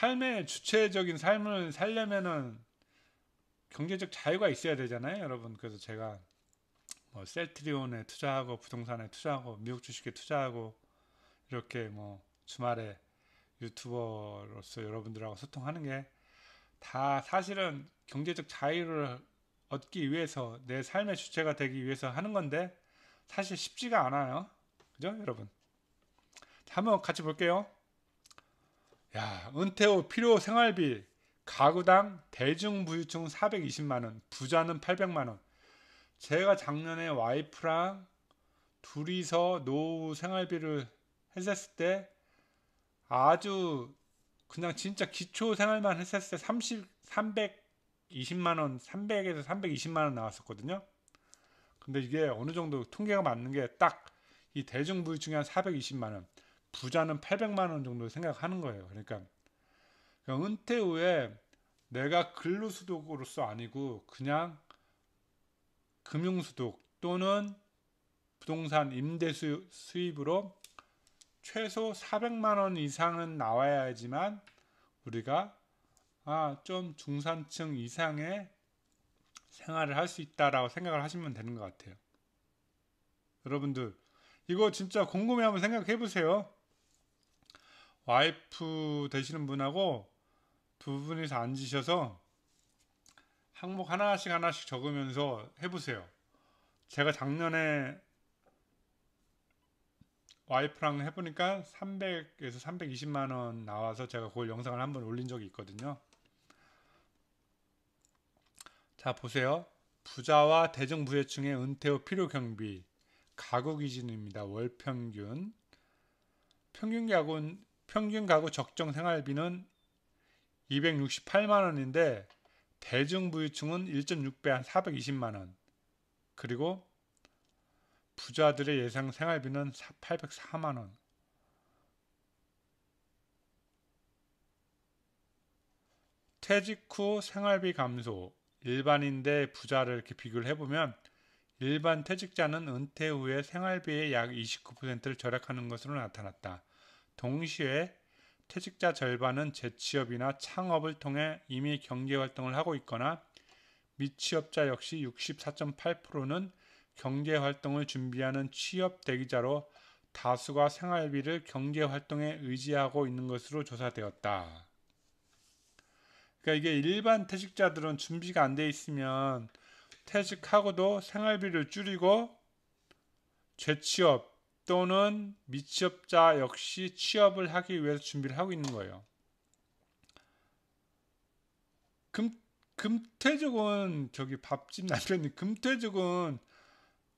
삶의 주체적인 삶을 살려면은 경제적 자유가 있어야 되잖아요, 여러분. 그래서 제가 뭐 셀트리온에 투자하고 부동산에 투자하고 미국 주식에 투자하고 이렇게 뭐 주말에 유튜버로서 여러분들하고 소통하는 게 다 사실은 경제적 자유를 얻기 위해서 내 삶의 주체가 되기 위해서 하는 건데 사실 쉽지가 않아요. 그죠, 여러분? 한번 같이 볼게요. 야, 은퇴 후 필요 생활비 가구당 대중부유층 420만 원, 부자는 800만 원. 제가 작년에 와이프랑 둘이서 노후 생활비를 했었을 때 아주 그냥 진짜 기초 생활만 했었을 때 30, 320만 원, 300에서 320만 원 나왔었거든요. 근데 이게 어느 정도 통계가 맞는 게 딱 이 대중부유층이 한 420만 원. 부자는 800만 원 정도 생각하는 거예요. 그러니까, 그러 그러니까 은퇴 후에 내가 근로수독으로서 아니고 그냥 금융수독 또는 부동산 임대 수입으로 최소 400만 원 이상은 나와야지만 우리가 아, 좀 중산층 이상의 생활을 할 수 있다라고 생각을 하시면 되는 것 같아요. 여러분들 이거 진짜 궁금해 한번 생각해 보세요. 와이프 되시는 분하고 두 분이서 앉으셔서 항목 하나씩 하나씩 적으면서 해보세요. 제가 작년에 와이프랑 해보니까 300에서 320만 원 나와서 제가 그걸 영상을 한번 올린 적이 있거든요. 자 보세요. 부자와 대정부해층의 은퇴 후 필요 경비 가구 기준입니다. 월 평균 평균 가구는 평균 가구 적정 생활비는 268만 원인데 대중부유층은 1.6배 한 420만 원. 그리고 부자들의 예상 생활비는 804만 원. 퇴직 후 생활비 감소, 일반인 대 부자를 이렇게 비교를 해보면 일반 퇴직자는 은퇴 후에 생활비의 약 29%를 절약하는 것으로 나타났다. 동시에 퇴직자 절반은 재취업이나 창업을 통해 이미 경제 활동을 하고 있거나 미취업자 역시 64.8%는 경제 활동을 준비하는 취업 대기자로 다수가 생활비를 경제 활동에 의지하고 있는 것으로 조사되었다. 그러니까 이게 일반 퇴직자들은 준비가 안 돼 있으면 퇴직하고도 생활비를 줄이고 재취업 또는 미취업자 역시 취업을 하기 위해서 준비를 하고 있는 거예요. 금, 금태족은 저기 밥집 남편이 금태족은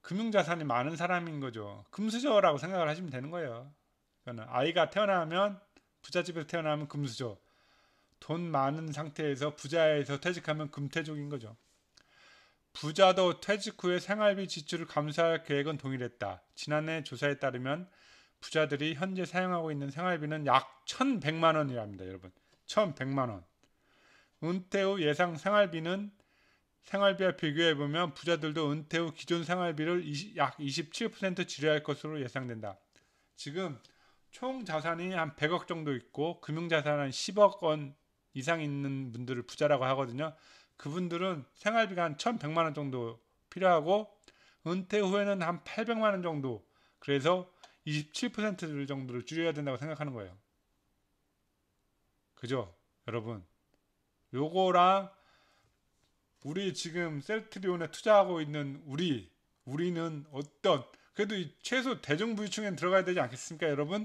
금융자산이 많은 사람인 거죠. 금수저라고 생각을 하시면 되는 거예요. 그러니까 아이가 태어나면 부잣집에서 태어나면 금수저. 돈 많은 상태에서 부자에서 퇴직하면 금태족인 거죠. 부자도 퇴직 후에 생활비 지출을 감수할 계획은 동일했다. 지난해 조사에 따르면 부자들이 현재 사용하고 있는 생활비는 약 1,100만 원이랍니다, 여러분. 1,100만 원. 은퇴 후 예상 생활비는 생활비와 비교해 보면 부자들도 은퇴 후 기존 생활비를 20, 약27% 지불할 것으로 예상된다. 지금 총 자산이 한 100억 정도 있고 금융 자산은 10억 원 이상 있는 분들을 부자라고 하거든요. 그분들은 생활비가 한 1,100만 원 정도 필요하고 은퇴 후에는 한 800만 원 정도 그래서 27% 정도를 줄여야 된다고 생각하는 거예요. 그죠? 여러분 요거랑 우리 지금 셀트리온에 투자하고 있는 우리 우리는 어떤 그래도 최소 대중부유층에 들어가야 되지 않겠습니까 여러분?